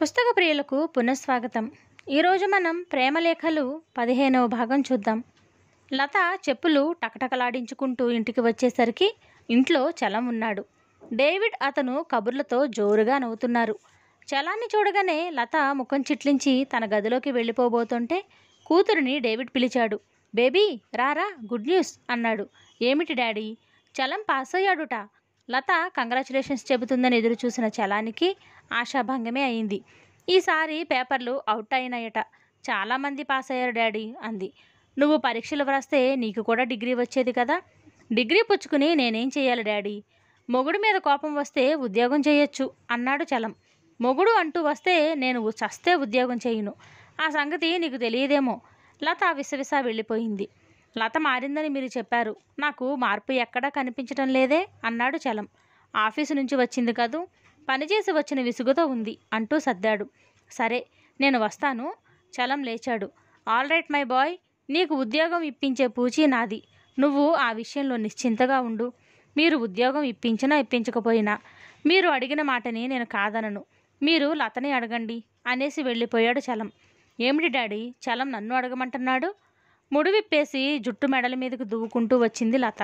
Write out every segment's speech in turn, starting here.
పుస్తక ప్రియులకు పునఃస్వాగతం ఈరోజు మనం ప్రేమలేఖలు పదిహేనవ భాగం చూద్దాం లత చెప్పులు టకటకలాడించుకుంటూ ఇంటికి వచ్చేసరికి ఇంట్లో చలం ఉన్నాడు డేవిడ్ అతను కబుర్లతో జోరుగా నవ్వుతున్నారు చలాన్ని చూడగానే లత ముఖం చిట్లించి తన గదిలోకి వెళ్ళిపోబోతుంటే కూతురిని డేవిడ్ పిలిచాడు బేబీ రారా గుడ్ న్యూస్ అన్నాడు ఏమిటి డాడీ చలం పాస్ అయ్యాడుట లత కంగ్రాచులేషన్స్ చెబుతుందని ఎదురు చూసిన చలానికి ఆశాభంగమే అయింది ఈసారి పేపర్లు అవుట్ అయినాయట చాలామంది పాస్ అయ్యారు డాడీ అంది నువ్వు పరీక్షలు వ్రాస్తే నీకు కూడా డిగ్రీ వచ్చేది కదా డిగ్రీ పుచ్చుకుని నేనేం చేయాలి డాడీ మొగుడు మీద కోపం వస్తే ఉద్యోగం చేయొచ్చు అన్నాడు చలం మొగుడు అంటూ వస్తే నేను చస్తే ఉద్యోగం చేయను ఆ సంగతి నీకు తెలియదేమో లత విసవిసా వెళ్ళిపోయింది లత మారిందని మీరు చెప్పారు నాకు మార్పు ఎక్కడా కనిపించడం లేదే అన్నాడు చలం ఆఫీసు నుంచి వచ్చింది కదూ పనిచేసి వచ్చిన విసుగుతో ఉంది అంటూ సర్దాడు సరే నేను వస్తాను చలం లేచాడు ఆల్ రైట్ మై బాయ్ నీకు ఉద్యోగం ఇప్పించే పూచి నాది నువ్వు ఆ విషయంలో నిశ్చింతగా ఉండు మీరు ఉద్యోగం ఇప్పించినా ఇప్పించకపోయినా మీరు అడిగిన మాటని నేను కాదనను మీరు లతని అడగండి అనేసి వెళ్ళిపోయాడు చలం ఏమిటి డాడీ చలం నన్ను అడగమంటున్నాడు ముడి విప్పేసి జుట్టు మెడల మీదకు దువ్వుకుంటూ వచ్చింది లత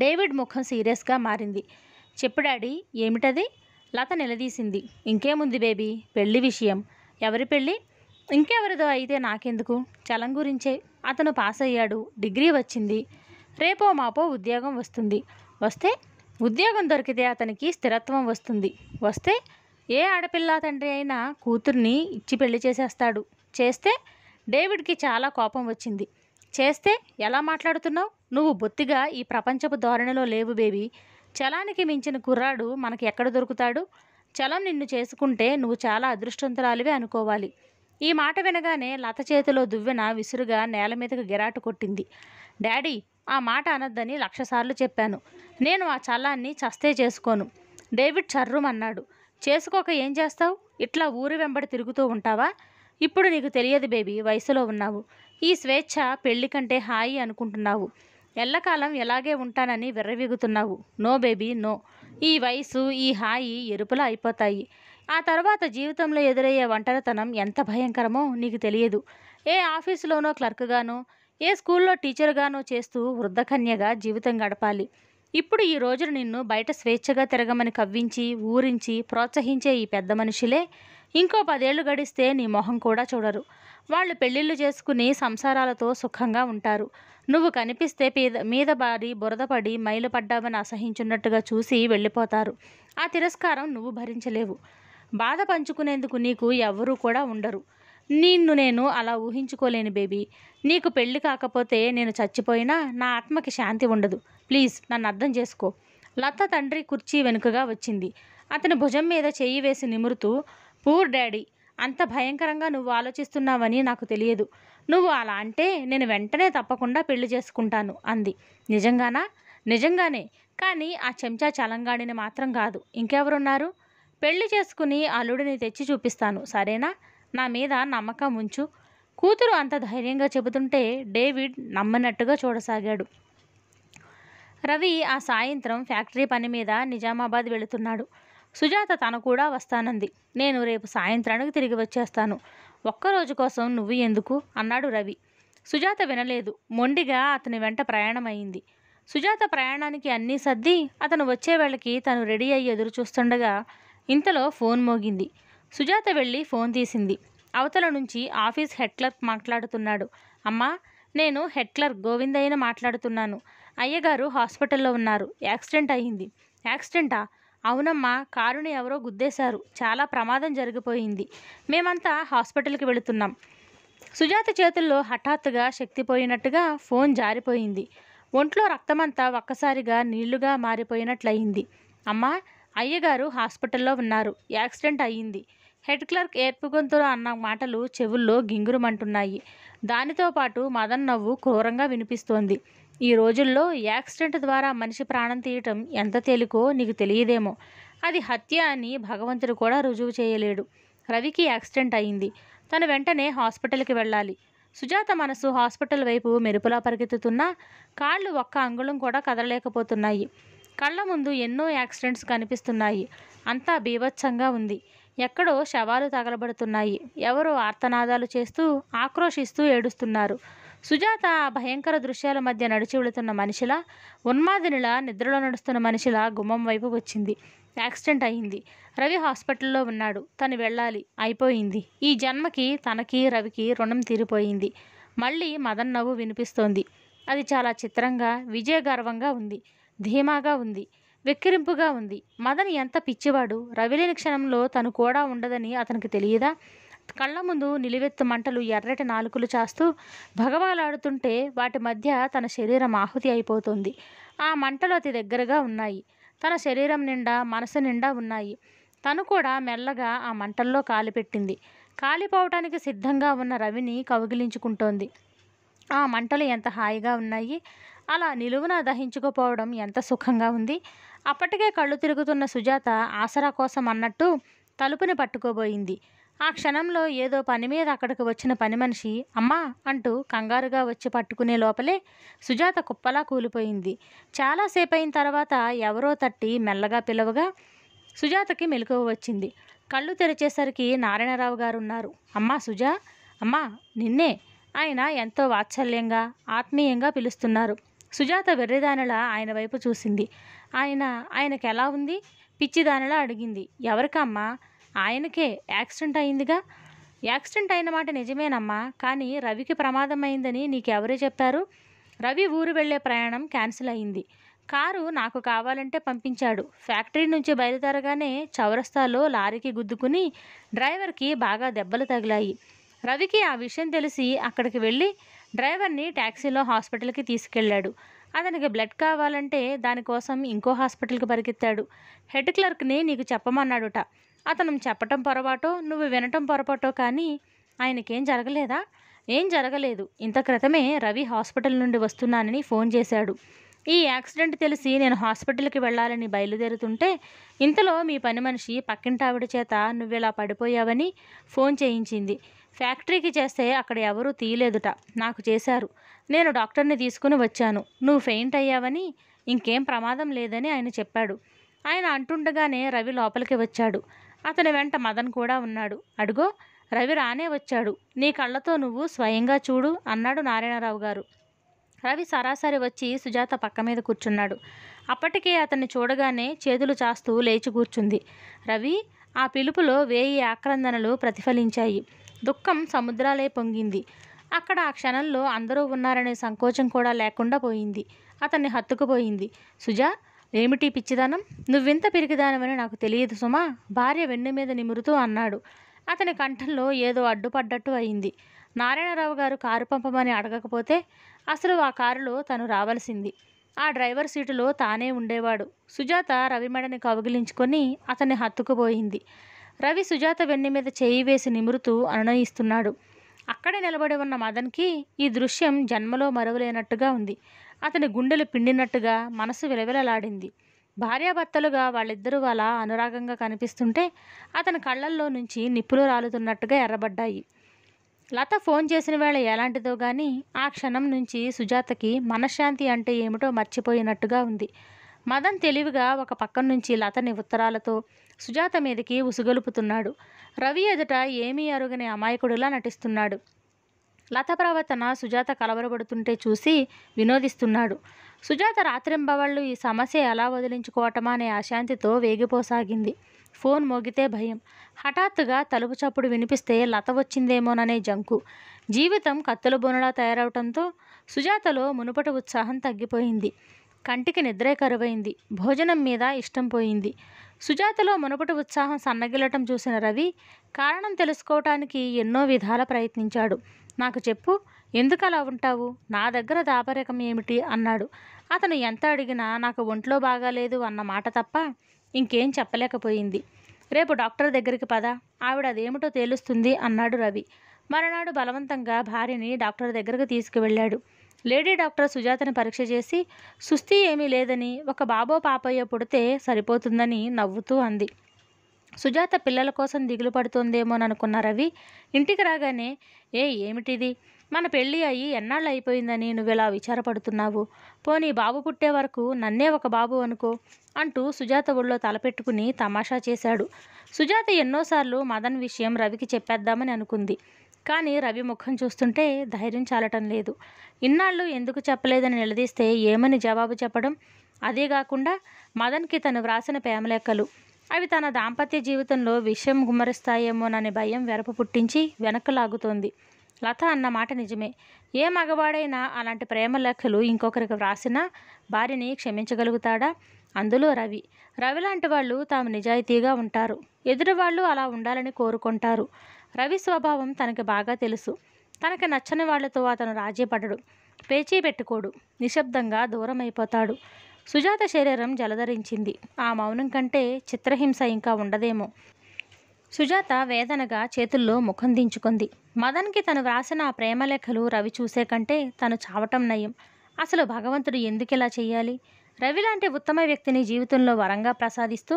డేవిడ్ ముఖం సీరియస్గా మారింది చెప్పు డాడీ ఏమిటది లత నిలదీసింది ఇంకేముంది బేబీ పెళ్లి విషయం ఎవరి పెళ్ళి ఇంకెవరిదో అయితే నాకెందుకు చలం గురించే అతను పాస్ అయ్యాడు డిగ్రీ వచ్చింది రేపో మాపో ఉద్యోగం వస్తుంది వస్తే ఉద్యోగం దొరికితే అతనికి స్థిరత్వం వస్తుంది వస్తే ఏ ఆడపిల్ల తండ్రి అయినా కూతుర్ని ఇచ్చి పెళ్లి చేసేస్తాడు చేస్తే డేవిడ్కి చాలా కోపం వచ్చింది చేస్తే ఎలా మాట్లాడుతున్నావు నువ్వు బొత్తిగా ఈ ప్రపంచపు ధోరణిలో లేవు బేబీ చలానికి మించిన కుర్రాడు మనకి ఎక్కడ దొరుకుతాడు చలం నిన్ను చేసుకుంటే నువ్వు చాలా అదృష్టవంతురాలివే అనుకోవాలి ఈ మాట వినగానే లత చేతిలో దువ్వెన విసురుగా నేల మీదకు గిరాటు కొట్టింది డాడీ ఆ మాట అనద్దని లక్షసార్లు చెప్పాను నేను ఆ చలాన్ని చస్తే చేసుకోను డేవిడ్ చర్రుమన్నాడు చేసుకోక ఏం చేస్తావు ఇట్లా ఊరి వెంబడి తిరుగుతూ ఉంటావా ఇప్పుడు నీకు తెలియదు బేబీ వయసులో ఉన్నావు ఈ స్వేచ్ఛ పెళ్లి కంటే హాయి అనుకుంటున్నావు ఎల్లకాలం ఎలాగే ఉంటానని విర్రవీగుతున్నావు నో బేబీ నో ఈ వయసు ఈ హాయి ఎరుపులా అయిపోతాయి ఆ తర్వాత జీవితంలో ఎదురయ్యే ఒంటరితనం ఎంత భయంకరమో నీకు తెలియదు ఏ ఆఫీసులోనో క్లర్క్గానో ఏ స్కూల్లో టీచర్గానో చేస్తూ వృద్ధకన్యగా జీవితం గడపాలి ఇప్పుడు ఈ రోజున నిన్ను బయట స్వేచ్ఛగా తిరగమని కవ్వించి ఊరించి ప్రోత్సహించే ఈ పెద్ద మనుషులే ఇంకో పదేళ్లు గడిస్తే నీ మొహం కూడా చూడరు వాళ్ళు పెళ్ళిళ్ళు చేసుకుని సంసారాలతో సుఖంగా ఉంటారు నువ్వు కనిపిస్తే పీద మీద బారి బురదపడి మైలు పడ్డామని అసహించున్నట్టుగా చూసి వెళ్ళిపోతారు ఆ తిరస్కారం నువ్వు భరించలేవు బాధ పంచుకునేందుకు నీకు ఎవరూ కూడా ఉండరు నిన్ను నేను అలా ఊహించుకోలేను బేబీ నీకు పెళ్ళి కాకపోతే నేను చచ్చిపోయినా నా ఆత్మకి శాంతి ఉండదు ప్లీజ్ నన్ను అర్థం చేసుకో లత తండ్రి కుర్చీ వెనుకగా వచ్చింది అతని భుజం మీద చేయి వేసి నిమురుతూ పూర్ డాడీ అంత భయంకరంగా నువ్వు ఆలోచిస్తున్నావని నాకు తెలియదు నువ్వు అలా అంటే నేను వెంటనే తప్పకుండా పెళ్లి చేసుకుంటాను అంది నిజంగానా నిజంగానే కానీ ఆ చెంచా చలంగాడిని మాత్రం కాదు ఇంకెవరున్నారు పెళ్లి చేసుకుని అల్లుడిని తెచ్చి చూపిస్తాను సరేనా నా మీద నమ్మకం ఉంచు కూతురు అంత ధైర్యంగా చెబుతుంటే డేవిడ్ నమ్మనట్టుగా చూడసాగాడు రవి ఆ సాయంత్రం ఫ్యాక్టరీ పని మీద నిజామాబాద్ వెళుతున్నాడు సుజాత తను కూడా వస్తానంది నేను రేపు సాయంత్రానికి తిరిగి వచ్చేస్తాను ఒక్కరోజు కోసం నువ్వు ఎందుకు అన్నాడు రవి సుజాత వినలేదు మొండిగా అతని వెంట ప్రయాణమైంది సుజాత ప్రయాణానికి అన్నీ సర్ది అతను వచ్చే వేళకి తను రెడీ అయ్యి ఎదురు చూస్తుండగా ఇంతలో ఫోన్ మోగింది సుజాత వెళ్ళి ఫోన్ తీసింది అవతల నుంచి ఆఫీస్ హెడ్ క్లర్క్ మాట్లాడుతున్నాడు అమ్మా నేను హెడ్ క్లర్క్ గోవిందయ్యను మాట్లాడుతున్నాను అయ్యగారు హాస్పిటల్లో ఉన్నారు యాక్సిడెంట్ అయ్యింది యాక్సిడెంటా అవునమ్మా కారుని ఎవరో గుద్దేశారు చాలా ప్రమాదం జరిగిపోయింది మేమంతా హాస్పిటల్కి వెళుతున్నాం సుజాత చేతుల్లో హఠాత్తుగా శక్తిపోయినట్టుగా ఫోన్ జారిపోయింది ఒంట్లో రక్తమంతా ఒక్కసారిగా నీళ్లుగా మారిపోయినట్లయింది అమ్మా అయ్యగారు హాస్పిటల్లో ఉన్నారు యాక్సిడెంట్ అయ్యింది హెడ్ క్లర్క్ ఏర్పుగొంతులో అన్న మాటలు చెవుల్లో గింగురుమంటున్నాయి దానితో పాటు మదన్ నవ్వు క్రూరంగా వినిపిస్తోంది ఈ రోజుల్లో యాక్సిడెంట్ ద్వారా మనిషి ప్రాణం తీయటం ఎంత తేలికో నీకు తెలియదేమో అది హత్య అని భగవంతుడు కూడా రుజువు చేయలేడు రవికి యాక్సిడెంట్ అయింది తను వెంటనే హాస్పిటల్కి వెళ్ళాలి సుజాత మనసు హాస్పిటల్ వైపు మెరుపులా పరిగెత్తుతున్నా కాళ్ళు ఒక్క అంగుళం కూడా కదలలేకపోతున్నాయి కళ్ళ ముందు ఎన్నో యాక్సిడెంట్స్ కనిపిస్తున్నాయి అంతా బీభత్సంగా ఉంది ఎక్కడో శవాలు తగలబడుతున్నాయి ఎవరో ఆర్తనాదాలు చేస్తూ ఆక్రోషిస్తూ ఏడుస్తున్నారు సుజాత ఆ భయంకర దృశ్యాల మధ్య నడిచి వెళుతున్న మనిషిల ఉన్మాదినిలా నిద్రలో నడుస్తున్న మనిషిలా గుమ్మం వైపు వచ్చింది యాక్సిడెంట్ అయింది రవి హాస్పిటల్లో ఉన్నాడు తను వెళ్ళాలి అయిపోయింది ఈ జన్మకి తనకి రవికి రుణం తీరిపోయింది మళ్ళీ మదన్ నవ్వు వినిపిస్తోంది అది చాలా చిత్రంగా విజయగర్వంగా ఉంది ధీమాగా ఉంది వెక్కిరింపుగా ఉంది మదన్ ఎంత పిచ్చివాడు రవిలేని క్షణంలో తను కూడా ఉండదని అతనికి తెలియదా కళ్ళ ముందు నిలువెత్తు మంటలు ఎర్రటి నాలుకలు చాస్తూ భగవాలాడుతుంటే వాటి మధ్య తన శరీరం ఆహుతి అయిపోతుంది ఆ మంటలు అతి దగ్గరగా ఉన్నాయి తన శరీరం నిండా మనసు నిండా ఉన్నాయి తను కూడా మెల్లగా ఆ మంటల్లో కాలిపెట్టింది కాలిపోవటానికి సిద్ధంగా ఉన్న రవిని కౌగిలించుకుంటోంది ఆ మంటలు ఎంత హాయిగా ఉన్నాయి అలా నిలువున దహించుకుపోవడం ఎంత సుఖంగా ఉంది అప్పటికే కళ్ళు తిరుగుతున్న సుజాత ఆసరా కోసం అన్నట్టు తలుపుని పట్టుకోబోయింది ఆ క్షణంలో ఏదో పని మీద అక్కడికి వచ్చిన పని మనిషి అమ్మా అంటూ కంగారుగా వచ్చి పట్టుకునే లోపలే సుజాత కుప్పలా కూలిపోయింది చాలాసేపు అయిన తర్వాత ఎవరో తట్టి మెల్లగా పిలవగా సుజాతకి మెలకువ వచ్చింది కళ్ళు తెరిచేసరికి నారాయణరావు గారు ఉన్నారు అమ్మా సుజా అమ్మా నిన్నే ఆయన ఎంతో వాత్సల్యంగా ఆత్మీయంగా పిలుస్తున్నారు సుజాత వెర్రిదానిలా ఆయన వైపు చూసింది ఆయన ఆయనకెలా ఉంది పిచ్చిదానిలా అడిగింది ఎవరికమ్మా ఆయనకే యాక్సిడెంట్ అయిందిగా యాక్సిడెంట్ అయిన మాట నిజమేనమ్మా కానీ రవికి ప్రమాదం అయిందని నీకెవరే చెప్పారు రవి ఊరు వెళ్లే ప్రయాణం క్యాన్సిల్ అయింది కారు నాకు కావాలంటే పంపించాడు ఫ్యాక్టరీ నుంచి బయలుదేరగానే చౌరస్తాలో లారీకి గుద్దుకుని డ్రైవర్కి బాగా దెబ్బలు తగిలాయి రవికి ఆ విషయం తెలిసి అక్కడికి వెళ్ళి డ్రైవర్ని ట్యాక్సీలో హాస్పిటల్కి తీసుకెళ్లాడు అతనికి బ్లడ్ కావాలంటే దానికోసం ఇంకో హాస్పిటల్కి పరిగెత్తాడు హెడ్ క్లర్క్ని నీకు చెప్పమన్నాడుట అతను చెప్పటం పొరపాటో నువ్వు వినటం పొరపాటో కానీ ఆయనకేం జరగలేదా ఏం జరగలేదు ఇంత క్రితమే రవి హాస్పిటల్ నుండి వస్తున్నానని ఫోన్ చేశాడు ఈ యాక్సిడెంట్ తెలిసి నేను హాస్పిటల్కి వెళ్ళాలని బయలుదేరుతుంటే ఇంతలో మీ పని మనిషి పక్కింటావిడ చేత నువ్వు ఇలా పడిపోయావని ఫోన్ చేయించింది ఫ్యాక్టరీకి చేస్తే అక్కడ ఎవరూ తీయలేదుట నాకు చేశారు నేను డాక్టర్ని తీసుకుని వచ్చాను నువ్వు ఫెయింట్ అయ్యావని ఇంకేం ప్రమాదం లేదని ఆయన చెప్పాడు ఆయన అంటుండగానే రవి లోపలికి వచ్చాడు అతని వెంట మదన్ కూడా ఉన్నాడు అడుగో రవి రానే వచ్చాడు నీ కళ్ళతో నువ్వు స్వయంగా చూడు అన్నాడు నారాయణరావు గారు రవి సరాసరి వచ్చి సుజాత పక్క మీద కూర్చున్నాడు అప్పటికే అతన్ని చూడగానే చేతులు చాస్తూ లేచి కూర్చుంది రవి ఆ పిలుపులో వేయి ఆక్రందనలు ప్రతిఫలించాయి దుఃఖం సముద్రాలే పొంగింది అక్కడ ఆ క్షణంలో అందరూ ఉన్నారనే సంకోచం కూడా లేకుండా పోయింది అతన్ని హత్తుకుపోయింది సుజా ఏమిటి పిచ్చిదానం నువ్వింత పిరికిదానమని నాకు తెలియదు సుమా భార్య వెన్ను మీద నిమురుతూ అన్నాడు అతని కంఠంలో ఏదో అడ్డుపడ్డట్టు అయింది నారాయణరావు గారు కారు పంపమని అడగకపోతే అసలు ఆ కారులో తను రావాల్సింది ఆ డ్రైవర్ సీటులో తానే ఉండేవాడు సుజాత రవి మెడని కౌగిలించుకొని అతన్ని హత్తుకుపోయింది రవి సుజాత వెన్ను మీద చేయి వేసి నిమురుతూ అనునయిస్తున్నాడు అక్కడే నిలబడి ఉన్న మదన్కి ఈ దృశ్యం జన్మలో మరవలేనట్టుగా ఉంది అతని గుండెలు పిండినట్టుగా మనసు విలవిలలాడింది భార్యాభర్తలుగా వాళ్ళిద్దరూ అలా అనురాగంగా కనిపిస్తుంటే అతని కళ్ళల్లో నుంచి నిప్పులు రాలుతున్నట్టుగా ఎర్రబడ్డాయి లత ఫోన్ చేసిన వేళ ఎలాంటిదో కానీ ఆ క్షణం నుంచి సుజాతకి మనశ్శాంతి అంటే ఏమిటో మర్చిపోయినట్టుగా ఉంది మదన్ తెలివిగా ఒక పక్కన నుంచి లతని ఉత్తరాలతో సుజాత మీదకి ఉసుగొలుపుతున్నాడు రవి ఎదుట ఏమీ అరుగని అమాయకుడులా నటిస్తున్నాడు లత ప్రవర్తన సుజాత కలవరపడుతుంటే చూసి వినోదిస్తున్నాడు సుజాత రాత్రింబవాళ్ళు ఈ సమస్య ఎలా వదిలించుకోవటమా అనే అశాంతితో వేగిపోసాగింది ఫోన్ మోగితే భయం హఠాత్తుగా తలుపు చప్పుడు వినిపిస్తే లత వచ్చిందేమోననే జంకు జీవితం కత్తుల బోనులా తయారవటంతో సుజాతలో మునుపటి ఉత్సాహం తగ్గిపోయింది కంటికి నిద్రే కరువైంది భోజనం మీద ఇష్టం పోయింది సుజాతలో మునుపటి ఉత్సాహం సన్నగిల్లటం చూసిన రవి కారణం తెలుసుకోవటానికి ఎన్నో విధాల ప్రయత్నించాడు నాకు చెప్పు ఎందుకు అలా ఉంటావు నా దగ్గర దాపరికం ఏమిటి అన్నాడు అతను ఎంత అడిగినా నాకు ఒంట్లో బాగాలేదు అన్న మాట తప్ప ఇంకేం చెప్పలేకపోయింది రేపు డాక్టర్ దగ్గరికి పద ఆవిడ అదేమిటో తేలుస్తుంది అన్నాడు రవి మరనాడు బలవంతంగా భార్యని డాక్టర్ దగ్గరకు తీసుకువెళ్ళాడు లేడీ డాక్టర్ సుజాతని పరీక్ష చేసి సుస్థి ఏమీ లేదని ఒక బాబో పాపయ్య పుడితే సరిపోతుందని నవ్వుతూ అంది సుజాత పిల్లల కోసం దిగులు అనుకున్న రవి ఇంటికి రాగానే ఏ ఏమిటిది మన పెళ్ళి అయ్యి ఎన్నాళ్ళు అయిపోయిందని నువ్వు ఇలా విచారపడుతున్నావు పోనీ బాబు పుట్టే వరకు నన్నే ఒక బాబు అనుకో అంటూ సుజాత ఒళ్ళో తలపెట్టుకుని తమాషా చేశాడు సుజాత ఎన్నోసార్లు మదన్ విషయం రవికి చెప్పేద్దామని అనుకుంది కానీ రవి ముఖం చూస్తుంటే ధైర్యం చాలటం లేదు ఇన్నాళ్ళు ఎందుకు చెప్పలేదని నిలదీస్తే ఏమని జవాబు చెప్పడం అదే కాకుండా మదన్కి తను వ్రాసిన ప్రేమలేఖలు అవి తన దాంపత్య జీవితంలో విషయం గుమ్మరిస్తాయేమోననే భయం వెరపు పుట్టించి వెనక్కు లాగుతోంది లత అన్న మాట నిజమే ఏ మగవాడైనా అలాంటి ప్రేమ లేఖలు ఇంకొకరికి వ్రాసినా భార్యని క్షమించగలుగుతాడా అందులో రవి రవి లాంటి వాళ్ళు తాము నిజాయితీగా ఉంటారు ఎదురు వాళ్ళు అలా ఉండాలని కోరుకుంటారు రవి స్వభావం తనకి బాగా తెలుసు తనకి నచ్చని వాళ్లతో అతను రాజీపడడు పేచీ పెట్టుకోడు నిశ్శబ్దంగా దూరం అయిపోతాడు సుజాత శరీరం జలధరించింది ఆ మౌనం కంటే చిత్రహింస ఇంకా ఉండదేమో సుజాత వేదనగా చేతుల్లో ముఖం దించుకుంది మదన్కి తను వ్రాసిన ఆ ప్రేమలేఖలు రవి చూసే కంటే తను చావటం నయం అసలు భగవంతుడు ఎందుకిలా చేయాలి రవి లాంటి ఉత్తమ వ్యక్తిని జీవితంలో వరంగా ప్రసాదిస్తూ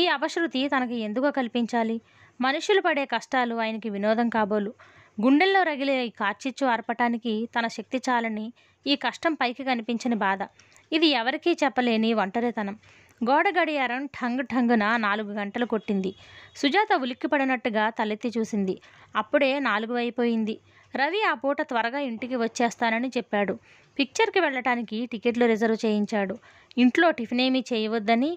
ఈ అపశృతి తనకు ఎందుకు కల్పించాలి మనుషులు పడే కష్టాలు ఆయనకి వినోదం కాబోలు గుండెల్లో రగిలే ఈ కార్చిచ్చు ఆర్పటానికి తన శక్తి చాలని ఈ కష్టం పైకి కనిపించని బాధ ఇది ఎవరికీ చెప్పలేని ఒంటరితనం గోడ గడియారం ఠంగ్ ఠంగున నాలుగు గంటలు కొట్టింది సుజాత ఉలిక్కిపడినట్టుగా తలెత్తి చూసింది అప్పుడే నాలుగు అయిపోయింది రవి ఆ పూట త్వరగా ఇంటికి వచ్చేస్తానని చెప్పాడు పిక్చర్కి వెళ్ళటానికి టికెట్లు రిజర్వ్ చేయించాడు ఇంట్లో టిఫిన్ ఏమీ చేయవద్దని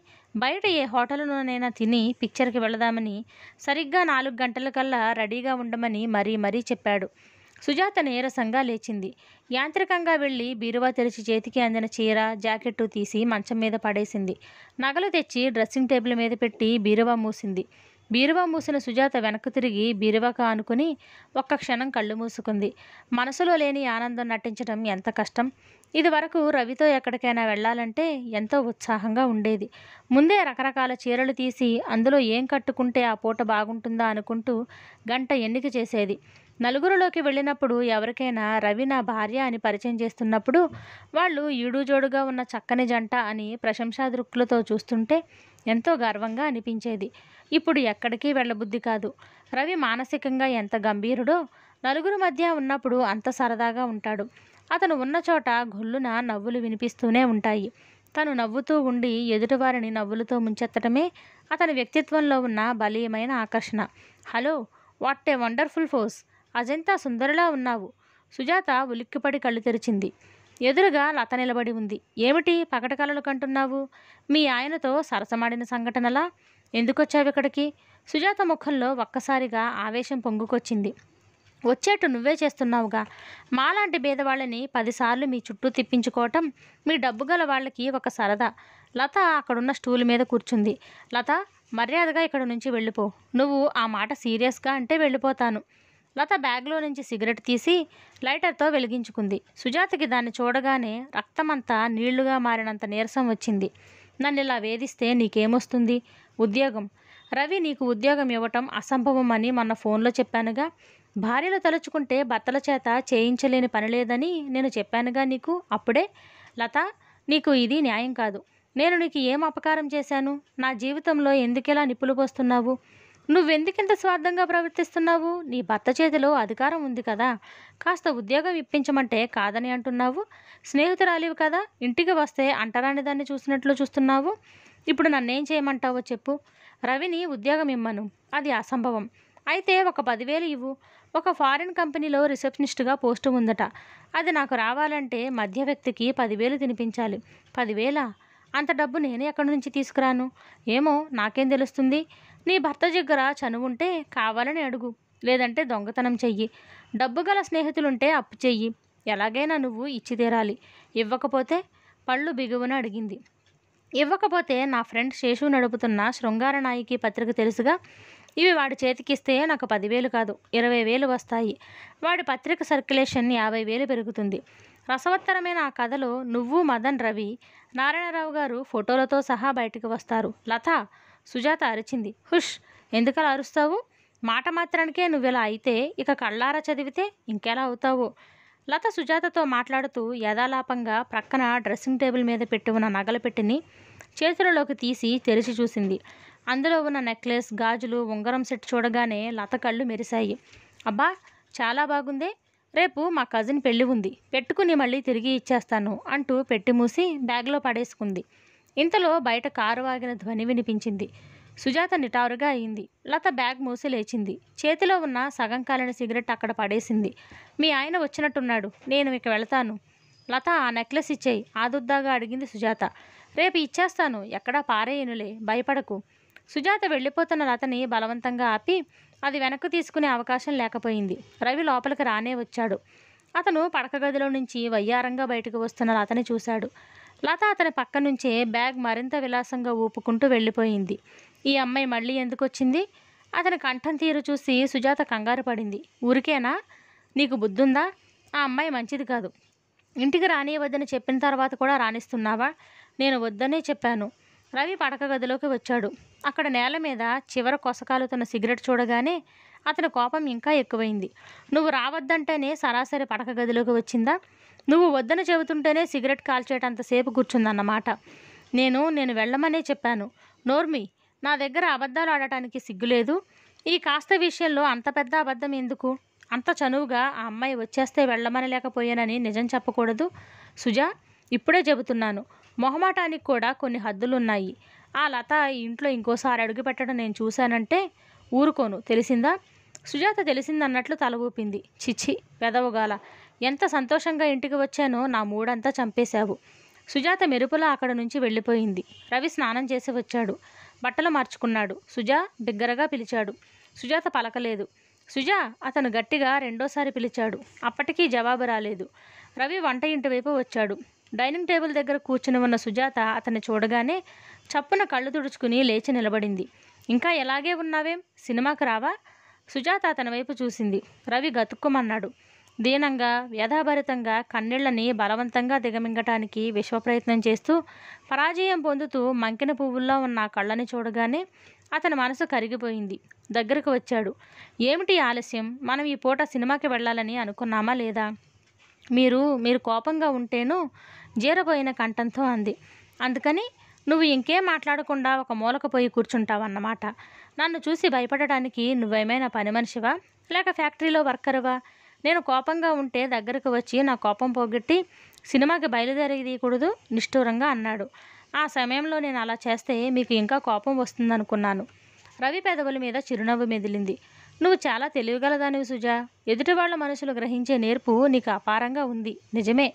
బయట ఏ హోటల్లోనైనా తిని పిక్చర్కి వెళదామని సరిగ్గా నాలుగు గంటలకల్లా రెడీగా ఉండమని మరీ మరీ చెప్పాడు సుజాత నీరసంగా లేచింది యాంత్రికంగా వెళ్ళి బీరువా తెరిచి చేతికి అందిన చీర జాకెట్టు తీసి మంచం మీద పడేసింది నగలు తెచ్చి డ్రెస్సింగ్ టేబుల్ మీద పెట్టి బీరువా మూసింది బీరువా మూసిన సుజాత వెనక్కు తిరిగి బీరువాకా ఆనుకుని ఒక్క క్షణం కళ్ళు మూసుకుంది మనసులో లేని ఆనందం నటించడం ఎంత కష్టం ఇదివరకు రవితో ఎక్కడికైనా వెళ్ళాలంటే ఎంతో ఉత్సాహంగా ఉండేది ముందే రకరకాల చీరలు తీసి అందులో ఏం కట్టుకుంటే ఆ పూట బాగుంటుందా అనుకుంటూ గంట ఎన్నిక చేసేది నలుగురులోకి వెళ్ళినప్పుడు ఎవరికైనా రవి నా భార్య అని పరిచయం చేస్తున్నప్పుడు వాళ్ళు జోడుగా ఉన్న చక్కని జంట అని ప్రశంసా దృక్కులతో చూస్తుంటే ఎంతో గర్వంగా అనిపించేది ఇప్పుడు ఎక్కడికి వెళ్ళబుద్ధి కాదు రవి మానసికంగా ఎంత గంభీరుడో నలుగురు మధ్య ఉన్నప్పుడు అంత సరదాగా ఉంటాడు అతను ఉన్న చోట గొల్లున నవ్వులు వినిపిస్తూనే ఉంటాయి తను నవ్వుతూ ఉండి ఎదుటివారిని నవ్వులతో ముంచెత్తడమే అతని వ్యక్తిత్వంలో ఉన్న బలీయమైన ఆకర్షణ hello what a wonderful force Ajanta సుందరిలా ఉన్నావు సుజాత ఉలిక్కిపడి కళ్ళు తెరిచింది ఎదురుగా లత నిలబడి ఉంది ఏమిటి పగట కలలు కంటున్నావు మీ ఆయనతో సరసమాడిన సంఘటనలా ఎందుకొచ్చావు ఇక్కడికి సుజాత ముఖంలో ఒక్కసారిగా ఆవేశం పొంగుకొచ్చింది వచ్చేట్టు నువ్వే చేస్తున్నావుగా మాలాంటి బేదవాళ్ళని పదిసార్లు మీ చుట్టూ తిప్పించుకోవటం మీ డబ్బు గల వాళ్ళకి ఒక సరదా లత అక్కడున్న స్టూల్ మీద కూర్చుంది లత మర్యాదగా ఇక్కడ నుంచి వెళ్ళిపో నువ్వు ఆ మాట సీరియస్గా అంటే వెళ్ళిపోతాను లత బ్యాగ్లో నుంచి సిగరెట్ తీసి లైటర్తో వెలిగించుకుంది సుజాతకి దాన్ని చూడగానే రక్తమంతా నీళ్లుగా మారినంత నీరసం వచ్చింది నన్ను ఇలా వేధిస్తే నీకేమొస్తుంది ఉద్యోగం రవి నీకు ఉద్యోగం ఇవ్వటం అసంభవం అని మొన్న ఫోన్లో చెప్పానుగా భార్యలు తలుచుకుంటే భర్తల చేత చేయించలేని పని లేదని నేను చెప్పానుగా నీకు అప్పుడే లత నీకు ఇది న్యాయం కాదు నేను నీకు ఏం అపకారం చేశాను నా జీవితంలో ఎందుకెలా నిప్పులు పోస్తున్నావు నువ్వెందుకింత స్వార్థంగా ప్రవర్తిస్తున్నావు నీ భర్త చేతిలో అధికారం ఉంది కదా కాస్త ఉద్యోగం ఇప్పించమంటే కాదని అంటున్నావు స్నేహితురాలివి కదా ఇంటికి వస్తే అంటరాని దాన్ని చూసినట్లు చూస్తున్నావు ఇప్పుడు నన్నేం చేయమంటావో చెప్పు రవిని ఉద్యోగం ఇమ్మను అది అసంభవం అయితే ఒక పదివేలు ఇవ్వు ఒక ఫారిన్ కంపెనీలో రిసెప్షనిస్ట్గా పోస్టు ఉందట అది నాకు రావాలంటే మధ్య వ్యక్తికి పదివేలు తినిపించాలి పదివేల అంత డబ్బు నేనే ఎక్కడి నుంచి తీసుకురాను ఏమో నాకేం తెలుస్తుంది నీ భర్త దగ్గర చనువుంటే కావాలని అడుగు లేదంటే దొంగతనం చెయ్యి డబ్బు గల స్నేహితులుంటే అప్పు చెయ్యి ఎలాగైనా నువ్వు ఇచ్చి తీరాలి ఇవ్వకపోతే పళ్ళు బిగువను అడిగింది ఇవ్వకపోతే నా ఫ్రెండ్ శేషు నడుపుతున్న శృంగార నాయకి పత్రిక తెలుసుగా ఇవి వాడి చేతికిస్తే నాకు పదివేలు కాదు ఇరవై వేలు వస్తాయి వాడి పత్రిక సర్క్యులేషన్ యాభై వేలు పెరుగుతుంది రసవత్తరమైన ఆ కథలో నువ్వు మదన్ రవి నారాయణరావు గారు ఫోటోలతో సహా బయటకు వస్తారు లత సుజాత అరిచింది హుష్ ఎందుకలా అరుస్తావు మాట మాత్రానికే నువ్వెలా అయితే ఇక కళ్ళారా చదివితే ఇంకెలా అవుతావు లత సుజాతతో మాట్లాడుతూ యథాలాపంగా ప్రక్కన డ్రెస్సింగ్ టేబుల్ మీద పెట్టి ఉన్న నగల పెట్టిని చేతులలోకి తీసి తెరిచి చూసింది అందులో ఉన్న నెక్లెస్ గాజులు ఉంగరం సెట్ చూడగానే లత కళ్ళు మెరిశాయి అబ్బా చాలా బాగుందే రేపు మా కజిన్ పెళ్ళి ఉంది పెట్టుకుని మళ్ళీ తిరిగి ఇచ్చేస్తాను అంటూ పెట్టి మూసి బ్యాగ్లో పడేసుకుంది ఇంతలో బయట కారు వాగిన ధ్వని వినిపించింది సుజాత నిటారుగా అయింది లత బ్యాగ్ మూసి లేచింది చేతిలో ఉన్న సగం కాలిన సిగరెట్ అక్కడ పడేసింది మీ ఆయన వచ్చినట్టున్నాడు నేను ఇక వెళతాను లత ఆ నెక్లెస్ ఇచ్చేయి ఆదుద్దాగా అడిగింది సుజాత రేపు ఇచ్చేస్తాను ఎక్కడా పారేయనులే భయపడకు సుజాత వెళ్ళిపోతున్న లతని బలవంతంగా ఆపి అది వెనక్కు తీసుకునే అవకాశం లేకపోయింది రవి లోపలికి రానే వచ్చాడు అతను పడక గదిలో నుంచి వయ్యారంగా బయటకు వస్తున్న లతని చూశాడు లత అతని పక్క నుంచే బ్యాగ్ మరింత విలాసంగా ఊపుకుంటూ వెళ్ళిపోయింది ఈ అమ్మాయి మళ్ళీ ఎందుకు వచ్చింది అతని కంఠం తీరు చూసి సుజాత కంగారు పడింది ఊరికేనా నీకు బుద్ధుందా ఆ అమ్మాయి మంచిది కాదు ఇంటికి రానివద్దని చెప్పిన తర్వాత కూడా రాణిస్తున్నావా నేను వద్దనే చెప్పాను రవి పడక గదిలోకి వచ్చాడు అక్కడ నేల మీద చివర కొసకాలుతున్న సిగరెట్ చూడగానే అతని కోపం ఇంకా ఎక్కువైంది నువ్వు రావద్దంటేనే సరాసరి పడక గదిలోకి వచ్చిందా నువ్వు వద్దని చెబుతుంటేనే సిగరెట్ కాల్చేటంతసేపు కూర్చుందన్నమాట నేను నేను వెళ్ళమనే చెప్పాను నోర్మి నా దగ్గర అబద్ధాలు ఆడటానికి సిగ్గులేదు ఈ కాస్త విషయంలో అంత పెద్ద అబద్ధం ఎందుకు అంత చనువుగా ఆ అమ్మాయి వచ్చేస్తే వెళ్ళమని లేకపోయానని నిజం చెప్పకూడదు సుజా ఇప్పుడే చెబుతున్నాను మొహమాటానికి కూడా కొన్ని హద్దులున్నాయి ఆ లత ఈ ఇంట్లో ఇంకోసారి అడుగుపెట్టడం నేను చూశానంటే ఊరుకోను తెలిసిందా సుజాత తెలిసిందన్నట్లు తల ఊపింది చిచ్చి పెదవుగాల ఎంత సంతోషంగా ఇంటికి వచ్చానో నా మూడంతా చంపేశావు సుజాత మెరుపులా అక్కడ నుంచి వెళ్ళిపోయింది రవి స్నానం చేసి వచ్చాడు బట్టలు మార్చుకున్నాడు సుజా బిగ్గరగా పిలిచాడు సుజాత పలకలేదు సుజా అతను గట్టిగా రెండోసారి పిలిచాడు అప్పటికీ జవాబు రాలేదు రవి వంట ఇంటి వైపు వచ్చాడు డైనింగ్ టేబుల్ దగ్గర కూర్చుని ఉన్న సుజాత అతన్ని చూడగానే చప్పున కళ్ళు తుడుచుకుని లేచి నిలబడింది ఇంకా ఎలాగే ఉన్నావేం సినిమాకు రావా సుజాత అతని వైపు చూసింది రవి గతుక్కుమన్నాడు దీనంగా వ్యధాభరితంగా కన్నీళ్లని బలవంతంగా దిగమింగటానికి విశ్వప్రయత్నం చేస్తూ పరాజయం పొందుతూ మంకిన పువ్వుల్లో ఉన్న కళ్ళని చూడగానే అతని మనసు కరిగిపోయింది దగ్గరకు వచ్చాడు ఏమిటి ఆలస్యం మనం ఈ పూట సినిమాకి వెళ్ళాలని అనుకున్నామా లేదా మీరు మీరు కోపంగా ఉంటేనూ జీరబోయిన కంఠంతో అంది అందుకని నువ్వు ఇంకేం మాట్లాడకుండా ఒక మూలక పోయి కూర్చుంటావన్నమాట నన్ను చూసి భయపడటానికి నువ్వేమైనా పని మనిషివా లేక ఫ్యాక్టరీలో వర్కరువా నేను కోపంగా ఉంటే దగ్గరకు వచ్చి నా కోపం పోగొట్టి సినిమాకి తీయకూడదు నిష్ఠూరంగా అన్నాడు ఆ సమయంలో నేను అలా చేస్తే మీకు ఇంకా కోపం వస్తుందనుకున్నాను రవి పెదవుల మీద చిరునవ్వు మెదిలింది నువ్వు చాలా తెలివిగలదానివి సుజా ఎదుటివాళ్ల మనసులు గ్రహించే నేర్పు నీకు అపారంగా ఉంది నిజమే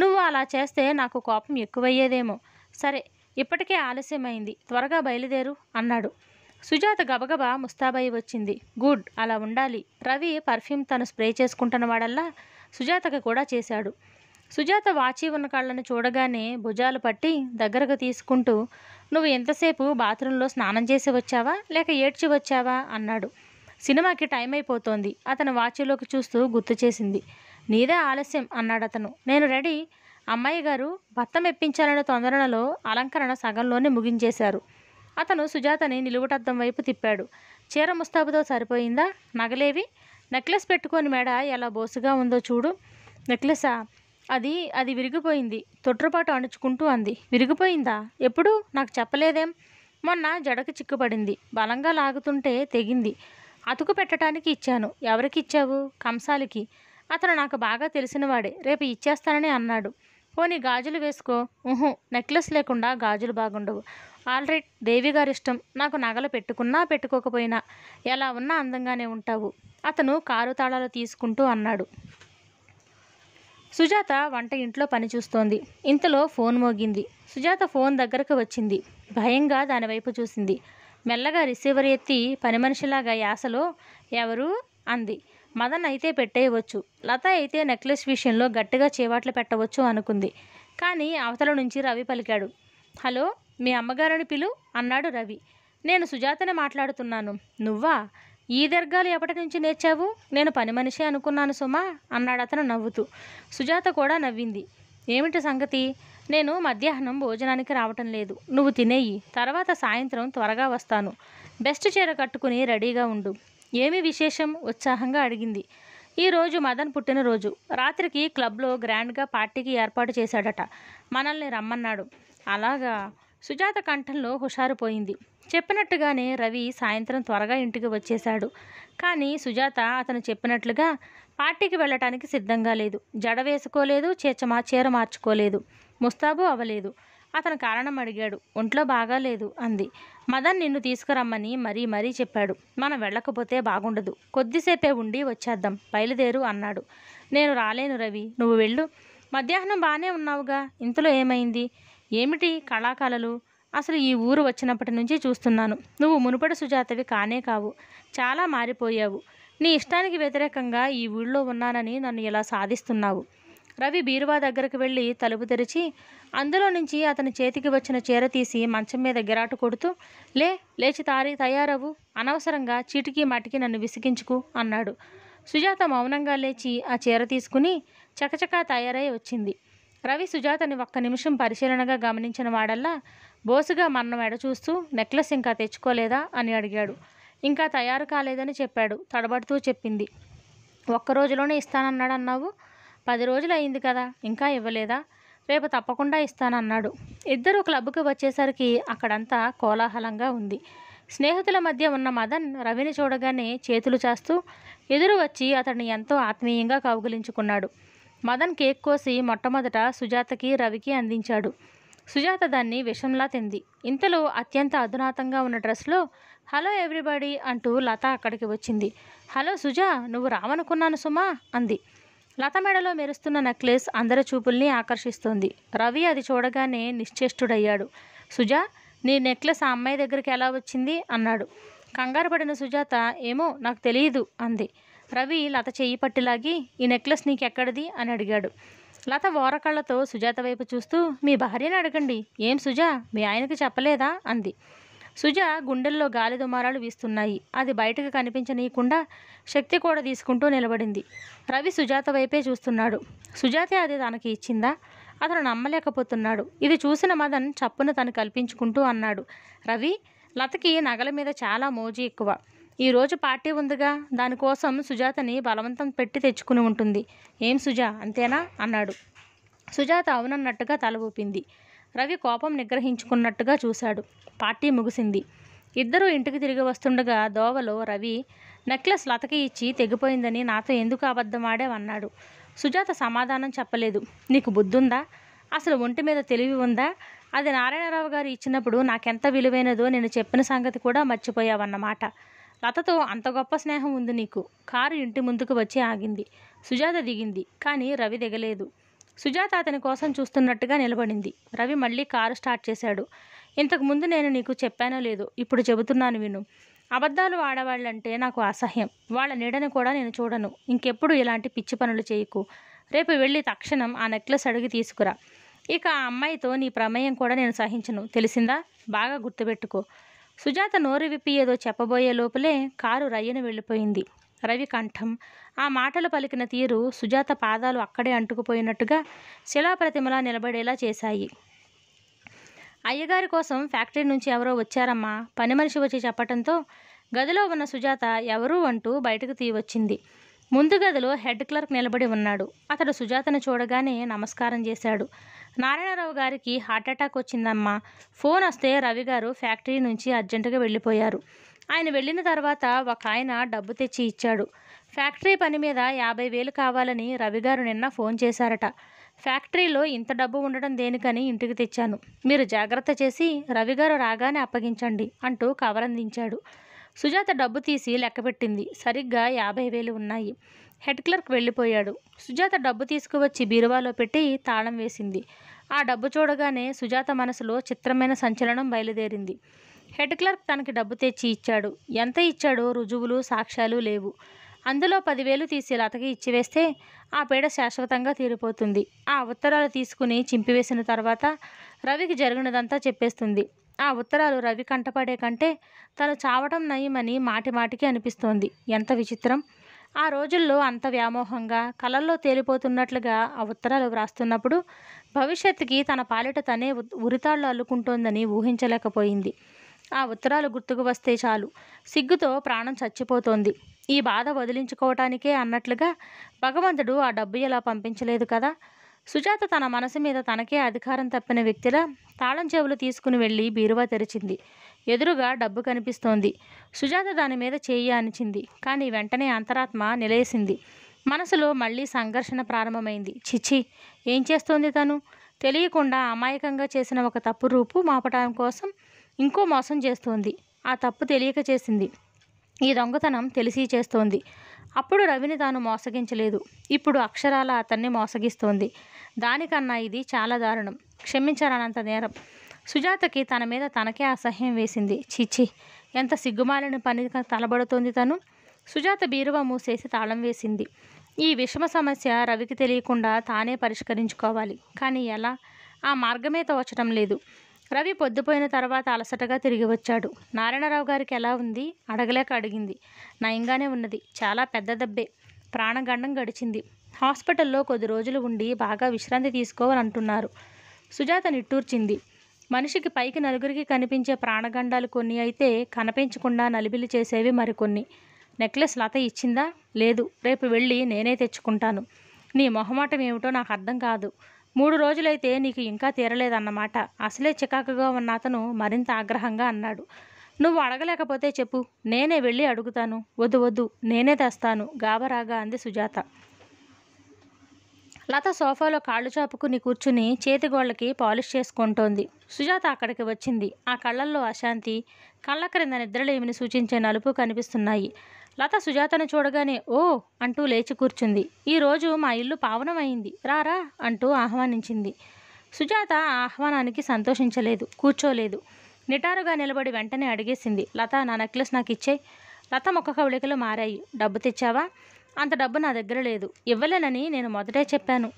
నువ్వు అలా చేస్తే నాకు కోపం ఎక్కువయ్యేదేమో సరే ఇప్పటికే ఆలస్యమైంది త్వరగా బయలుదేరు అన్నాడు సుజాత గబగబా ముస్తాబాయి వచ్చింది గుడ్ అలా ఉండాలి రవి పర్ఫ్యూమ్ తను స్ప్రే చేసుకుంటున్న వాడల్లా సుజాతకు కూడా చేశాడు సుజాత వాచి ఉన్న కళ్ళను చూడగానే భుజాలు పట్టి దగ్గరకు తీసుకుంటూ నువ్వు ఎంతసేపు బాత్రూంలో స్నానం చేసి వచ్చావా లేక ఏడ్చి వచ్చావా అన్నాడు సినిమాకి టైం అయిపోతోంది అతను వాచిలోకి చూస్తూ గుర్తు చేసింది నీదే ఆలస్యం అన్నాడు అతను నేను రెడీ అమ్మాయి గారు భర్త మెప్పించాలనే తొందరలో అలంకరణ సగంలోనే ముగించేశారు అతను సుజాతని నిలుగుటద్దం వైపు తిప్పాడు చీర ముస్తాబుతో సరిపోయిందా నగలేవి నెక్లెస్ పెట్టుకొని మేడ ఎలా బోసుగా ఉందో చూడు నెక్లెసా అది అది విరిగిపోయింది తొట్రపాటు అణుచుకుంటూ అంది విరిగిపోయిందా ఎప్పుడు నాకు చెప్పలేదేం మొన్న జడకు చిక్కుపడింది బలంగా లాగుతుంటే తెగింది అతుకు పెట్టడానికి ఇచ్చాను ఎవరికి ఇచ్చావు కంసాలికి అతను నాకు బాగా తెలిసినవాడే రేపు ఇచ్చేస్తానని అన్నాడు పోనీ గాజులు వేసుకో ఊహు నెక్లెస్ లేకుండా గాజులు బాగుండవు ఆల్రెడీ దేవి గారి ఇష్టం నాకు నగలు పెట్టుకున్నా పెట్టుకోకపోయినా ఎలా ఉన్నా అందంగానే ఉంటావు అతను కారు తాళాలు తీసుకుంటూ అన్నాడు సుజాత వంట ఇంట్లో పని చూస్తోంది ఇంతలో ఫోన్ మోగింది సుజాత ఫోన్ దగ్గరకు వచ్చింది భయంగా దానివైపు చూసింది మెల్లగా రిసీవర్ ఎత్తి పని మనిషిలాగా యాసలో ఎవరు అంది మదన్ అయితే పెట్టేయవచ్చు లత అయితే నెక్లెస్ విషయంలో గట్టిగా చేవాట్లు పెట్టవచ్చు అనుకుంది కానీ అవతల నుంచి రవి పలికాడు హలో మీ అమ్మగారిని పిలు అన్నాడు రవి నేను సుజాతనే మాట్లాడుతున్నాను నువ్వా ఈ దర్గాలు ఎప్పటి నుంచి నేర్చావు నేను పని మనిషి అనుకున్నాను సుమా అన్నాడు అతను నవ్వుతూ సుజాత కూడా నవ్వింది ఏమిటి సంగతి నేను మధ్యాహ్నం భోజనానికి రావటం లేదు నువ్వు తినేయి తర్వాత సాయంత్రం త్వరగా వస్తాను బెస్ట్ చీర కట్టుకుని రెడీగా ఉండు ఏమి విశేషం ఉత్సాహంగా అడిగింది ఈరోజు మదన్ పుట్టినరోజు రాత్రికి క్లబ్లో గ్రాండ్గా పార్టీకి ఏర్పాటు చేశాడట మనల్ని రమ్మన్నాడు అలాగా సుజాత కంఠంలో హుషారుపోయింది చెప్పినట్టుగానే రవి సాయంత్రం త్వరగా ఇంటికి వచ్చేశాడు కానీ సుజాత అతను చెప్పినట్లుగా పార్టీకి వెళ్ళటానికి సిద్ధంగా లేదు జడ వేసుకోలేదు చేచమా చీర మార్చుకోలేదు ముస్తాబు అవ్వలేదు అతను కారణం అడిగాడు ఒంట్లో బాగాలేదు అంది మదన్ నిన్ను తీసుకురమ్మని మరీ మరీ చెప్పాడు మనం వెళ్ళకపోతే బాగుండదు కొద్దిసేపే ఉండి వచ్చేద్దాం బయలుదేరు అన్నాడు నేను రాలేను రవి నువ్వు వెళ్ళు మధ్యాహ్నం బాగానే ఉన్నావుగా ఇంతలో ఏమైంది ఏమిటి కళాకళలు అసలు ఈ ఊరు వచ్చినప్పటి నుంచి చూస్తున్నాను నువ్వు మునుపటి సుజాతవి కానే కావు చాలా మారిపోయావు నీ ఇష్టానికి వ్యతిరేకంగా ఈ ఊళ్ళో ఉన్నానని నన్ను ఇలా సాధిస్తున్నావు రవి బీరువా దగ్గరకు వెళ్ళి తలుపు తెరిచి అందులో నుంచి అతని చేతికి వచ్చిన చీర తీసి మంచం మీద గిరాటు కొడుతూ లే లేచి తారీ తయారవు అనవసరంగా చీటికి మటికి నన్ను విసిగించుకు అన్నాడు సుజాత మౌనంగా లేచి ఆ చీర తీసుకుని చకచకా తయారై వచ్చింది రవి సుజాతని ఒక్క నిమిషం పరిశీలనగా గమనించిన వాడల్లా బోసుగా మన్నం ఎడ చూస్తూ నెక్లెస్ ఇంకా తెచ్చుకోలేదా అని అడిగాడు ఇంకా తయారు కాలేదని చెప్పాడు తడబడుతూ చెప్పింది ఒక్క రోజులోనే ఇస్తానన్నాడన్నావు పది రోజులు అయింది కదా ఇంకా ఇవ్వలేదా రేపు తప్పకుండా ఇస్తానన్నాడు ఇద్దరు క్లబ్కి వచ్చేసరికి అక్కడంతా కోలాహలంగా ఉంది స్నేహితుల మధ్య ఉన్న మదన్ రవిని చూడగానే చేతులు చాస్తూ ఎదురు వచ్చి అతన్ని ఎంతో ఆత్మీయంగా కౌగులించుకున్నాడు మదన్ కేక్ కోసి మొట్టమొదట సుజాతకి రవికి అందించాడు సుజాత దాన్ని విషంలా తింది ఇంతలో అత్యంత అధునాతంగా ఉన్న డ్రెస్లో హలో ఎవ్రీబడి అంటూ లత అక్కడికి వచ్చింది హలో సుజా నువ్వు రావనుకున్నాను సుమా అంది లత మెడలో మెరుస్తున్న నెక్లెస్ అందరి చూపుల్ని ఆకర్షిస్తుంది రవి అది చూడగానే నిశ్చేష్టుడయ్యాడు సుజా నీ నెక్లెస్ ఆ అమ్మాయి దగ్గరికి ఎలా వచ్చింది అన్నాడు కంగారు పడిన సుజాత ఏమో నాకు తెలియదు అంది రవి లత చెయ్యి పట్టిలాగి ఈ నెక్లెస్ నీకెక్కడిది అని అడిగాడు లత ఓరకళ్ళతో సుజాత వైపు చూస్తూ మీ భార్యని అడగండి ఏం సుజా మీ ఆయనకి చెప్పలేదా అంది సుజ గుండెల్లో గాలి దుమారాలు వీస్తున్నాయి అది బయటకు కనిపించనీయకుండా శక్తి కూడా తీసుకుంటూ నిలబడింది రవి సుజాత వైపే చూస్తున్నాడు సుజాత అది తనకి ఇచ్చిందా అతను నమ్మలేకపోతున్నాడు ఇది చూసిన మదన్ చప్పున తను కల్పించుకుంటూ అన్నాడు రవి లతకి నగల మీద చాలా మోజీ ఎక్కువ ఈరోజు పార్టీ ఉందిగా దానికోసం సుజాతని బలవంతం పెట్టి తెచ్చుకుని ఉంటుంది ఏం సుజా అంతేనా అన్నాడు సుజాత అవునన్నట్టుగా తల ఊపింది రవి కోపం నిగ్రహించుకున్నట్టుగా చూశాడు పార్టీ ముగిసింది ఇద్దరూ ఇంటికి తిరిగి వస్తుండగా దోవలో రవి నెక్లెస్ లతకి ఇచ్చి తెగిపోయిందని నాతో ఎందుకు అన్నాడు సుజాత సమాధానం చెప్పలేదు నీకు బుద్ధుందా అసలు ఒంటి మీద తెలివి ఉందా అది నారాయణరావు గారు ఇచ్చినప్పుడు నాకెంత విలువైనదో నేను చెప్పిన సంగతి కూడా మర్చిపోయావన్నమాట లతతో అంత గొప్ప స్నేహం ఉంది నీకు కారు ఇంటి ముందుకు వచ్చి ఆగింది సుజాత దిగింది కానీ రవి దిగలేదు సుజాత అతని కోసం చూస్తున్నట్టుగా నిలబడింది రవి మళ్ళీ కారు స్టార్ట్ చేశాడు ఇంతకుముందు నేను నీకు చెప్పానో లేదో ఇప్పుడు చెబుతున్నాను విను అబద్ధాలు ఆడవాళ్ళంటే నాకు అసహ్యం వాళ్ళ నీడను కూడా నేను చూడను ఇంకెప్పుడు ఇలాంటి పిచ్చి పనులు చేయకు రేపు వెళ్ళి తక్షణం ఆ నెక్లెస్ అడిగి తీసుకురా ఇక ఆ అమ్మాయితో నీ ప్రమేయం కూడా నేను సహించను తెలిసిందా బాగా గుర్తుపెట్టుకో సుజాత నోరు విప్పి ఏదో చెప్పబోయే లోపలే కారు రయ్యను వెళ్ళిపోయింది రవి కంఠం ఆ మాటలు పలికిన తీరు సుజాత పాదాలు అక్కడే అంటుకుపోయినట్టుగా శిలాప్రతిమలా నిలబడేలా చేశాయి అయ్యగారి కోసం ఫ్యాక్టరీ నుంచి ఎవరో వచ్చారమ్మా పని మనిషి వచ్చి చెప్పడంతో గదిలో ఉన్న సుజాత ఎవరూ అంటూ బయటకు తీయవచ్చింది ముందు గదిలో హెడ్ క్లర్క్ నిలబడి ఉన్నాడు అతడు సుజాతను చూడగానే నమస్కారం చేశాడు నారాయణరావు గారికి హార్ట్అటాక్ వచ్చిందమ్మా ఫోన్ వస్తే రవి గారు ఫ్యాక్టరీ నుంచి అర్జెంటుగా వెళ్ళిపోయారు ఆయన వెళ్ళిన తర్వాత ఒక ఆయన డబ్బు తెచ్చి ఇచ్చాడు ఫ్యాక్టరీ పని మీద యాభై వేలు కావాలని రవి గారు నిన్న ఫోన్ చేశారట ఫ్యాక్టరీలో ఇంత డబ్బు ఉండడం దేనికని ఇంటికి తెచ్చాను మీరు జాగ్రత్త చేసి రవి గారు రాగానే అప్పగించండి అంటూ కవర్ అందించాడు సుజాత డబ్బు తీసి లెక్కపెట్టింది సరిగ్గా యాభై వేలు ఉన్నాయి హెడ్ క్లర్క్ వెళ్ళిపోయాడు సుజాత డబ్బు తీసుకువచ్చి బీరువాలో పెట్టి తాళం వేసింది ఆ డబ్బు చూడగానే సుజాత మనసులో చిత్రమైన సంచలనం బయలుదేరింది హెడ్ క్లర్క్ తనకి డబ్బు తెచ్చి ఇచ్చాడు ఎంత ఇచ్చాడో రుజువులు సాక్ష్యాలు లేవు అందులో పదివేలు తీసి లతకి ఇచ్చివేస్తే ఆ పీడ శాశ్వతంగా తీరిపోతుంది ఆ ఉత్తరాలు తీసుకుని చింపివేసిన తర్వాత రవికి జరిగినదంతా చెప్పేస్తుంది ఆ ఉత్తరాలు రవి కంటపడే కంటే తను చావటం నయమని మాటి మాటికి అనిపిస్తోంది ఎంత విచిత్రం ఆ రోజుల్లో అంత వ్యామోహంగా కలల్లో తేలిపోతున్నట్లుగా ఆ ఉత్తరాలు వ్రాస్తున్నప్పుడు భవిష్యత్తుకి తన పాలిట తనే ఉరితాళ్ళు అల్లుకుంటోందని ఊహించలేకపోయింది ఆ ఉత్తరాలు గుర్తుకు వస్తే చాలు సిగ్గుతో ప్రాణం చచ్చిపోతోంది ఈ బాధ వదిలించుకోవటానికే అన్నట్లుగా భగవంతుడు ఆ డబ్బు ఎలా పంపించలేదు కదా సుజాత తన మనసు మీద తనకే అధికారం తప్పిన వ్యక్తిలా తాళం చెవులు తీసుకుని వెళ్ళి బీరువా తెరిచింది ఎదురుగా డబ్బు కనిపిస్తోంది సుజాత దాని మీద చేయి అనిచింది కానీ వెంటనే అంతరాత్మ నిలేసింది మనసులో మళ్ళీ సంఘర్షణ ప్రారంభమైంది చిచ్చి ఏం చేస్తోంది తను తెలియకుండా అమాయకంగా చేసిన ఒక తప్పు రూపు మాపటం కోసం ఇంకో మోసం చేస్తోంది ఆ తప్పు తెలియక చేసింది ఈ దొంగతనం తెలిసి చేస్తోంది అప్పుడు రవిని తాను మోసగించలేదు ఇప్పుడు అక్షరాల అతన్ని మోసగిస్తోంది దానికన్నా ఇది చాలా దారుణం క్షమించరానంత నేరం సుజాతకి తన మీద తనకే అసహ్యం వేసింది చిచ్చి ఎంత సిగ్గుమాలిన పని తలబడుతోంది తను సుజాత బీరువా మూసేసి తాళం వేసింది ఈ విషమ సమస్య రవికి తెలియకుండా తానే పరిష్కరించుకోవాలి కానీ ఎలా ఆ మార్గమే తోచడం లేదు రవి పొద్దుపోయిన తర్వాత అలసటగా తిరిగి వచ్చాడు నారాయణరావు గారికి ఎలా ఉంది అడగలేక అడిగింది నయంగానే ఉన్నది చాలా పెద్ద దెబ్బే ప్రాణగండం గడిచింది హాస్పిటల్లో కొద్ది రోజులు ఉండి బాగా విశ్రాంతి తీసుకోవాలని అంటున్నారు సుజాత నిట్టూర్చింది మనిషికి పైకి నలుగురికి కనిపించే ప్రాణగండాలు కొన్ని అయితే కనిపించకుండా నలిబిలి చేసేవి మరికొన్ని నెక్లెస్ లత ఇచ్చిందా లేదు రేపు వెళ్ళి నేనే తెచ్చుకుంటాను నీ మొహమాటం ఏమిటో నాకు అర్థం కాదు మూడు రోజులైతే నీకు ఇంకా తీరలేదన్నమాట అసలే చికాకుగా ఉన్న అతను మరింత ఆగ్రహంగా అన్నాడు నువ్వు అడగలేకపోతే చెప్పు నేనే వెళ్ళి అడుగుతాను వద్దు వద్దు నేనే తెస్తాను గాబరాగా అంది సుజాత లత సోఫాలో కాళ్ళు చాపుకుని కూర్చుని చేతిగోళ్ళకి పాలిష్ చేసుకుంటోంది సుజాత అక్కడికి వచ్చింది ఆ కళ్ళల్లో అశాంతి కళ్ళ క్రింద నిద్రలేమిని సూచించే నలుపు కనిపిస్తున్నాయి లత సుజాతను చూడగానే ఓ అంటూ లేచి కూర్చుంది ఈరోజు మా ఇల్లు పావనమైంది రారా అంటూ ఆహ్వానించింది సుజాత ఆహ్వానానికి సంతోషించలేదు కూర్చోలేదు నిటారుగా నిలబడి వెంటనే అడిగేసింది లత నా నెక్లెస్ నాకు ఇచ్చే లత ముఖ కవళికలు మారాయి డబ్బు తెచ్చావా అంత డబ్బు నా దగ్గర లేదు ఇవ్వలేనని నేను మొదటే చెప్పాను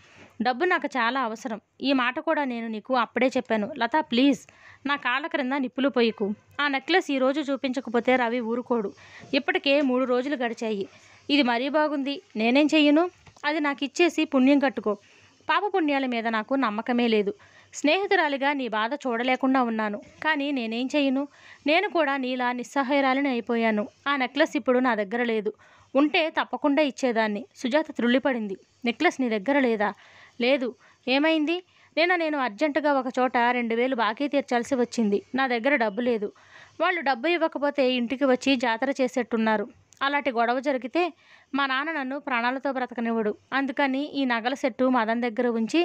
డబ్బు నాకు చాలా అవసరం ఈ మాట కూడా నేను నీకు అప్పుడే చెప్పాను లత ప్లీజ్ నా కాళ్ళ క్రింద నిప్పులు పోయికు ఆ నెక్లెస్ ఈరోజు చూపించకపోతే రవి ఊరుకోడు ఇప్పటికే మూడు రోజులు గడిచాయి ఇది మరీ బాగుంది నేనేం చెయ్యను అది నాకు ఇచ్చేసి పుణ్యం కట్టుకో పాప పుణ్యాల మీద నాకు నమ్మకమే లేదు స్నేహితురాలిగా నీ బాధ చూడలేకుండా ఉన్నాను కానీ నేనేం చేయను నేను కూడా నీలా నిస్సహాయరాలని అయిపోయాను ఆ నెక్లెస్ ఇప్పుడు నా దగ్గర లేదు ఉంటే తప్పకుండా ఇచ్చేదాన్ని సుజాత త్రుళ్ళిపడింది నెక్లెస్ నీ దగ్గర లేదా లేదు ఏమైంది నేను నేను అర్జెంటుగా ఒక చోట రెండు వేలు బాకీ తీర్చాల్సి వచ్చింది నా దగ్గర డబ్బు లేదు వాళ్ళు డబ్బు ఇవ్వకపోతే ఇంటికి వచ్చి జాతర చేసేట్టున్నారు అలాంటి గొడవ జరిగితే మా నాన్న నన్ను ప్రాణాలతో బ్రతకనివ్వడు అందుకని ఈ నగల సెట్టు మదన్ దగ్గర ఉంచి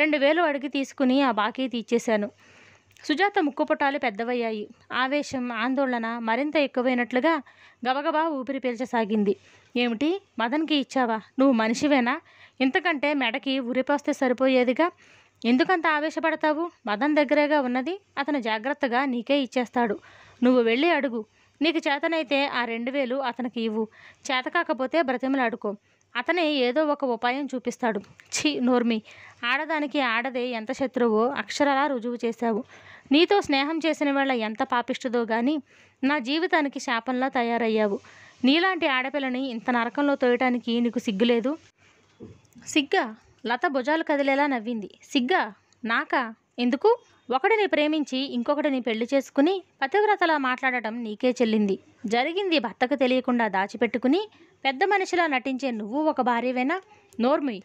రెండు వేలు అడిగి తీసుకుని ఆ బాకీ తీర్చేశాను సుజాత ముక్కుపుటాలు పెద్దవయ్యాయి ఆవేశం ఆందోళన మరింత ఎక్కువైనట్లుగా గబగబా ఊపిరి పీల్చసాగింది ఏమిటి మదన్కి ఇచ్చావా నువ్వు మనిషివేనా ఇంతకంటే మెడకి ఉరిపోస్తే సరిపోయేదిగా ఎందుకంత ఆవేశపడతావు మదన్ దగ్గరేగా ఉన్నది అతను జాగ్రత్తగా నీకే ఇచ్చేస్తాడు నువ్వు వెళ్ళి అడుగు నీకు చేతనైతే ఆ రెండు వేలు అతనికి ఇవ్వు చేత కాకపోతే బ్రతిమలాడుకో అతనే ఏదో ఒక ఉపాయం చూపిస్తాడు ఛీ నోర్మి ఆడదానికి ఆడదే ఎంత శత్రువో అక్షరాలా రుజువు చేశావు నీతో స్నేహం చేసిన వాళ్ళ ఎంత పాపిష్టదో కానీ నా జీవితానికి శాపంలా తయారయ్యావు నీలాంటి ఆడపిల్లని ఇంత నరకంలో తోయటానికి నీకు సిగ్గులేదు సిగ్గా లత భుజాలు కదిలేలా నవ్వింది సిగ్గా నాకా ఎందుకు ఒకటిని ప్రేమించి ఇంకొకటిని పెళ్లి చేసుకుని పతివ్రతలా మాట్లాడటం నీకే చెల్లింది జరిగింది భర్తకు తెలియకుండా దాచిపెట్టుకుని పెద్ద మనిషిలా నటించే నువ్వు ఒక భార్యవేనా నోర్మి